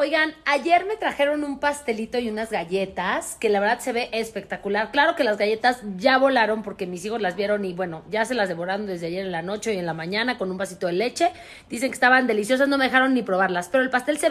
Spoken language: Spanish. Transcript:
Oigan, ayer me trajeron un pastelito y unas galletas, que la verdad se ve espectacular. Claro que las galletas ya volaron porque mis hijos las vieron y bueno, ya se las devoraron desde ayer en la noche y en la mañana con un vasito de leche. Dicen que estaban deliciosas, no me dejaron ni probarlas, pero el pastel se